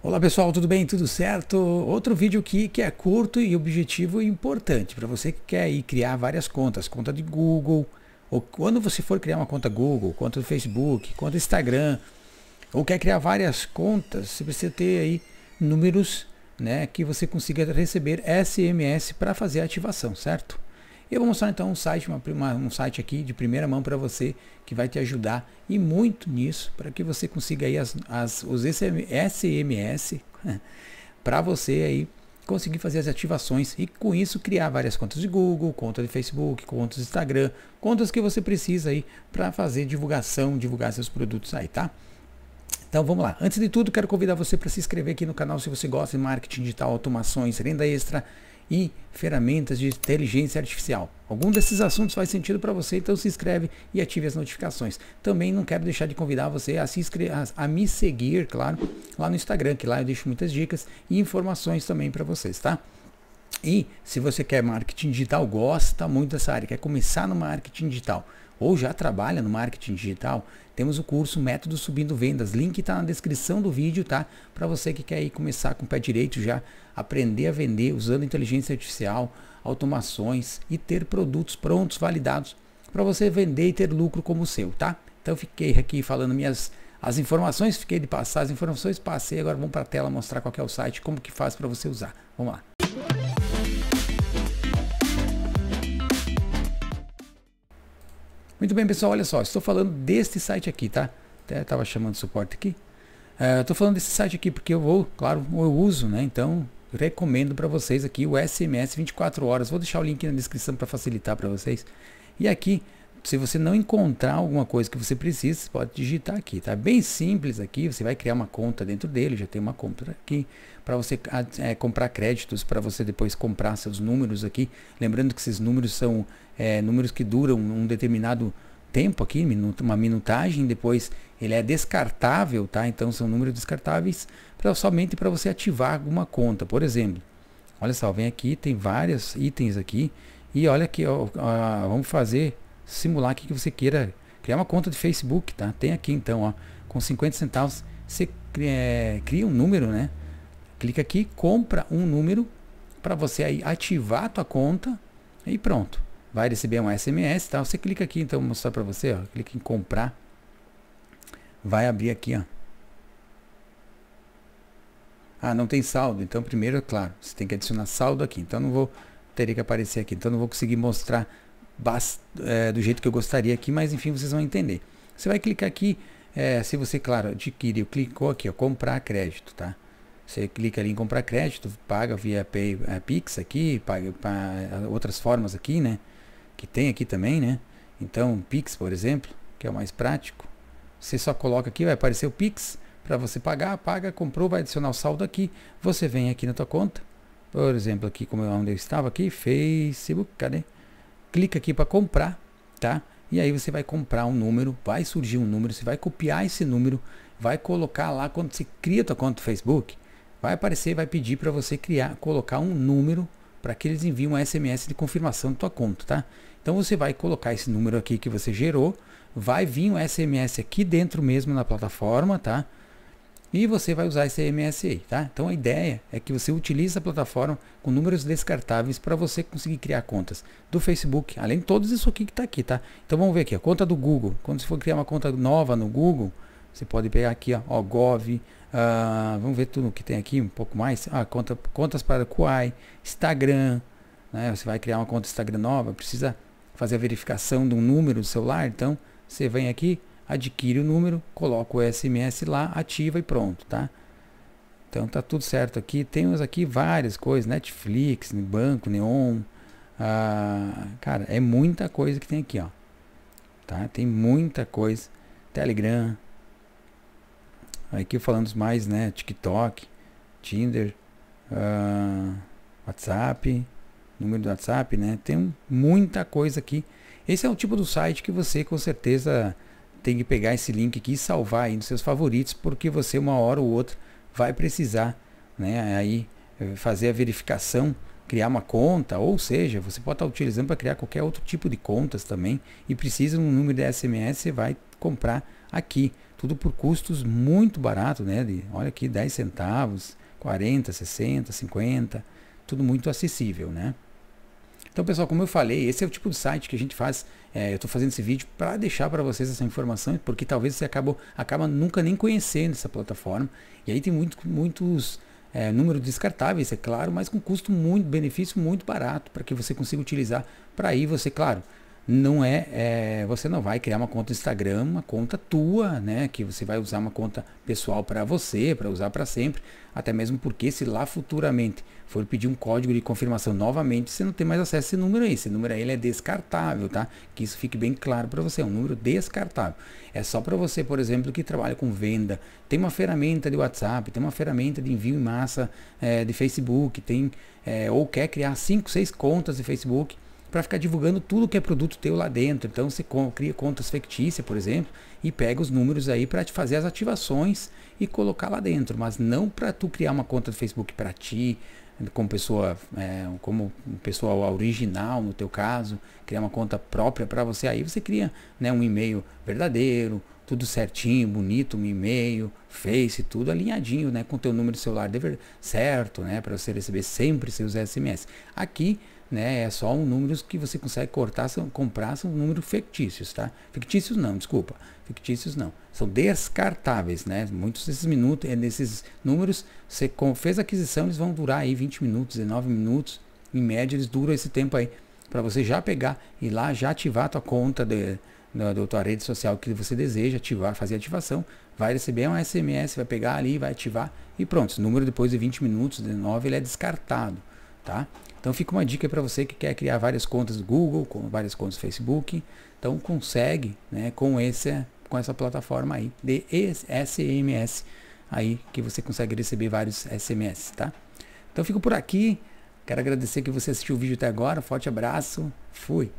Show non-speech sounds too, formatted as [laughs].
Olá pessoal, tudo bem? Tudo certo? Outro vídeo aqui que é curto e objetivo e importante para você que quer ir criar várias contas, conta de Google, ou quando você for criar uma conta Google, conta do Facebook, conta do Instagram, ou quer criar várias contas, você precisa ter aí números né, que você consiga receber SMS para fazer a ativação, certo? E eu vou mostrar então um site, uma, uma, um site aqui de primeira mão para você que vai te ajudar e muito nisso para que você consiga aí as, as os SMS [laughs] para você aí conseguir fazer as ativações e com isso criar várias contas de Google, conta de Facebook, contas de Instagram, contas que você precisa aí para fazer divulgação, divulgar seus produtos aí, tá? Então vamos lá. Antes de tudo, quero convidar você para se inscrever aqui no canal se você gosta de marketing digital, automações, renda extra e ferramentas de inteligência artificial. Algum desses assuntos faz sentido para você, então se inscreve e ative as notificações. Também não quero deixar de convidar você a, se inscrever, a, me seguir, claro, lá no Instagram, que lá eu deixo muitas dicas e informações também para vocês, tá? E se você quer marketing digital, gosta muito dessa área, quer começar no marketing digital ou já trabalha no marketing digital, temos o curso Método Subindo Vendas. Link está na descrição do vídeo, tá? Para você que quer ir começar com o pé direito já, aprender a vender usando inteligência artificial, automações e ter produtos prontos, validados para você vender e ter lucro como o seu, tá? Então fiquei aqui falando minhas as informações, fiquei de passar as informações, passei, agora vamos para a tela mostrar qual é o site, como que faz para você usar. Vamos lá. Muito bem, pessoal, olha só, estou falando deste site aqui, tá? Até estava chamando suporte aqui. É, estou falando desse site aqui porque eu vou, claro, eu uso, né? Então, recomendo para vocês aqui o SMS 24 horas. Vou deixar o link na descrição para facilitar para vocês. E aqui se você não encontrar alguma coisa que você precisa, você pode digitar aqui, tá? Bem simples aqui, você vai criar uma conta dentro dele, já tem uma conta aqui para você ah, é, comprar créditos, para você depois comprar seus números aqui. Lembrando que esses números são é, números que duram um determinado tempo aqui, uma minutagem, depois ele é descartável, tá? Então são números descartáveis pra, somente para você ativar alguma conta, por exemplo. Olha só, vem aqui, tem vários itens aqui e olha aqui, ó, ó, vamos fazer simular aqui que você queira criar uma conta de Facebook, tá? Tem aqui então, ó, com 50 centavos você cria é, cria um número, né? Clica aqui, compra um número para você aí ativar a tua conta e pronto. Vai receber um SMS, tá? Você clica aqui então, vou mostrar para você, ó, clica em comprar. Vai abrir aqui, ó. Ah, não tem saldo. Então, primeiro, é claro, você tem que adicionar saldo aqui. Então, não vou. Teria que aparecer aqui. Então, não vou conseguir mostrar é, do jeito que eu gostaria aqui, mas enfim, vocês vão entender. Você vai clicar aqui, é, se você, claro, adquiriu, clicou aqui, ó, comprar crédito, tá? Você clica ali em comprar crédito, paga via Pay, é, Pix aqui, paga outras formas aqui, né? Que tem aqui também, né? Então, Pix, por exemplo, que é o mais prático. Você só coloca aqui, vai aparecer o Pix para você pagar, paga, comprou, vai adicionar o saldo aqui. Você vem aqui na tua conta, por exemplo, aqui como eu, onde eu estava aqui, Facebook, cadê? clica aqui para comprar, tá? E aí você vai comprar um número, vai surgir um número, você vai copiar esse número, vai colocar lá quando você cria a tua conta do Facebook, vai aparecer, vai pedir para você criar, colocar um número para que eles enviem um SMS de confirmação da tua conta, tá? Então você vai colocar esse número aqui que você gerou, vai vir um SMS aqui dentro mesmo na plataforma, tá? e você vai usar esse MSA, tá? Então a ideia é que você utilize a plataforma com números descartáveis para você conseguir criar contas do Facebook, além de todos isso aqui que está aqui, tá? Então vamos ver aqui, a conta do Google. Quando você for criar uma conta nova no Google, você pode pegar aqui, ó, ó Gov, uh, vamos ver tudo que tem aqui, um pouco mais. Ah, conta, contas para Kuai, Instagram, né? Você vai criar uma conta Instagram nova, precisa fazer a verificação de um número do celular, então você vem aqui, adquire o número, coloca o SMS lá, ativa e pronto, tá? Então tá tudo certo aqui. Temos aqui várias coisas, Netflix, banco, Neon. Ah, cara, é muita coisa que tem aqui, ó. Tá? Tem muita coisa. Telegram. Aqui falando mais, né? TikTok, Tinder, ah, WhatsApp, número do WhatsApp, né? Tem muita coisa aqui. Esse é o tipo do site que você com certeza tem que pegar esse link aqui e salvar aí nos seus favoritos, porque você uma hora ou outra vai precisar, né, aí eh, fazer a verificação, criar uma conta, ou seja, você pode estar utilizando para criar qualquer outro tipo de contas também e precisa um número de SMS, você vai comprar aqui, tudo por custos muito barato, né, de, olha aqui 10 centavos, 40, 60, 50, tudo muito acessível, né? Então, pessoal, como eu falei, esse é o tipo de site que a gente faz. É, eu estou fazendo esse vídeo para deixar para vocês essa informação, porque talvez você acabou, acaba nunca nem conhecendo essa plataforma. E aí tem muito, muitos é, números descartáveis, é claro, mas com custo muito, benefício muito barato para que você consiga utilizar. Para aí você, claro, não é, é, você não vai criar uma conta Instagram, uma conta tua, né, que você vai usar uma conta pessoal para você, para usar para sempre, até mesmo porque se lá futuramente for pedir um código de confirmação novamente, você não tem mais acesso a esse número aí. Esse número aí ele é descartável, tá? Que isso fique bem claro para você, é um número descartável. É só para você, por exemplo, que trabalha com venda, tem uma ferramenta de WhatsApp, tem uma ferramenta de envio em massa é, de Facebook, tem é, ou quer criar 5, 6 contas de Facebook para ficar divulgando tudo que é produto teu lá dentro. Então você cria contas fictícias, por exemplo, e pega os números aí para te fazer as ativações e colocar lá dentro, mas não para tu criar uma conta do Facebook para ti, como pessoa, é, como pessoa original no teu caso, criar uma conta própria para você. Aí você cria né, um e-mail verdadeiro, tudo certinho, bonito, um e-mail, Face, tudo alinhadinho, né, com teu número de celular dever, certo, né, para você receber sempre seus SMS. Aqui né? É só um números que você consegue cortar, são, comprar, são números fictícios, tá? Fictícios não, desculpa. Fictícios não. São descartáveis, né? Muitos desses minutos, é, desses números, você fez a aquisição, eles vão durar aí 20 minutos, 19 minutos. Em média, eles duram esse tempo aí. Para você já pegar e lá já ativar a tua conta de, da, da tua rede social que você deseja ativar, fazer ativação, vai receber um SMS, vai pegar ali, vai ativar e pronto. Esse número depois de 20 minutos, 19, ele é descartado tá? Então fica uma dica para você que quer criar várias contas do Google, com várias contas do Facebook, então consegue, né, com esse com essa plataforma aí de SMS aí que você consegue receber vários SMS, tá? Então fico por aqui. Quero agradecer que você assistiu o vídeo até agora. Forte abraço. Fui.